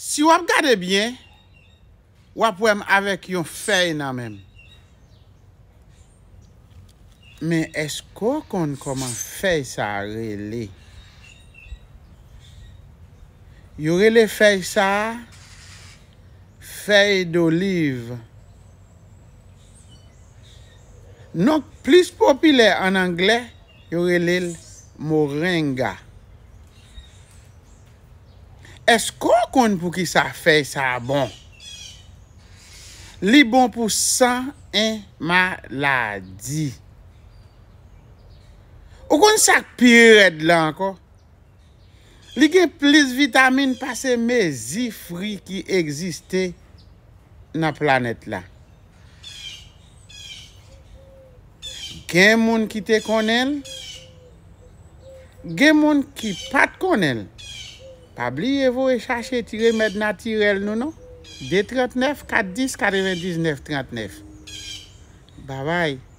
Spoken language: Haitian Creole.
Si wap gade byen, wap wèm avèk yon fèy nan mèm. Mè esko kon koman fèy sa relè? Yon relè fèy sa fèy d'olive. Nonk plis popilè an anglè, yon relè l moringa. Esko kon pou ki sa fey sa bon? Li bon pou san en maladi. O kon sak piret lan ko? Li gen plis vitamine pase mezi fri ki egziste nan planet la. Gen moun ki te kon el? Gen moun ki pat kon el? Pabli evo e chache tiremed natirel nou nou. De 39, 40, 49, 39. Babay.